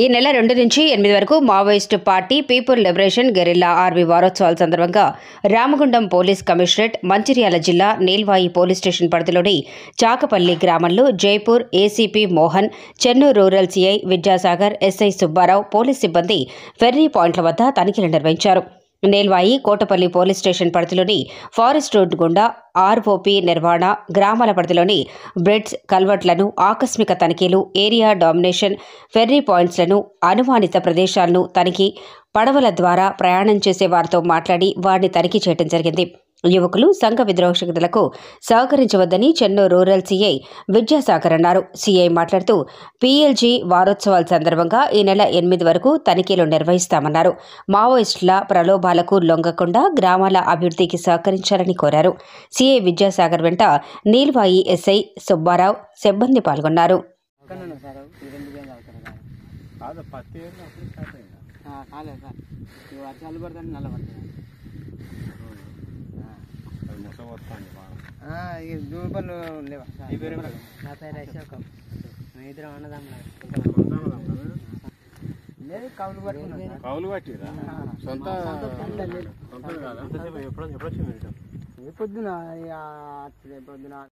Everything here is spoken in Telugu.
ఈ నెల రెండు నుంచి ఎనిమిది వరకు Maoist party people liberation guerrilla army వారోత్సవాల సందర్భంగా రామగుండం పోలీస్ కమిషనరేట్ మంచిర్యాల జిల్లా నీల్వాయి పోలీస్ స్టేషన్ పరిధిలోని చాకపల్లి గ్రామంలో Jaipur ACP Mohan Chennur rural CI Vidyasagar SI Subbarao police సిబ్బంది ఫెర్రీ పాయింట్ల వద్ద తనిఖీలు నిర్వహించారు నేల్వాయి కోటపల్లి పోలీస్ స్టేషన్ పరిధిలోని ఫారెస్ట్ రోడ్ గుండా ఆర్ఓపి నిర్వహణ గ్రామాల పరిధిలోని బ్రిడ్జ్ కల్వర్ట్లను ఆకస్మిక తనిఖీలు ఏరియా డామినేషన్ ఫెర్రీ పాయింట్స్లను అనుమానిత ప్రదేశాలను తనిఖీ పడవల ద్వారా ప్రయాణం చేసే వారితో మాట్లాడి వారిని తనిఖీ చేయడం జరిగింది యువకులు సంఘ విద్రోహ శక్తులకు సహకరించవద్దని చెన్నూరు రూరల్ సీఐ విద్యాసాగర్ అన్నారు సీఐ మాట్లాడుతూ పీఎల్జీ వారోత్సవాల సందర్భంగా ఈ నెల ఎనిమిది వరకు తనిఖీలు నిర్వహిస్తామన్నారు మావోయిస్టుల ప్రలోభాలకు లొంగకుండా గ్రామాల అభివృద్ధికి సహకరించాలని కోరారు సీఐ విద్యాసాగర్ వెంట నీల్వాయి ఎస్ఐ సుబ్బారావు సిబ్బంది పాల్గొన్నారు కాలేదు సార్ వర్షాలు నల్ల దూపలు లేవా నా పేరు అశోకం కౌలు పట్టుకున్నాం కౌలు పట్టిరా ఎప్పుడు ఎప్పుడు పొద్దున పొద్దున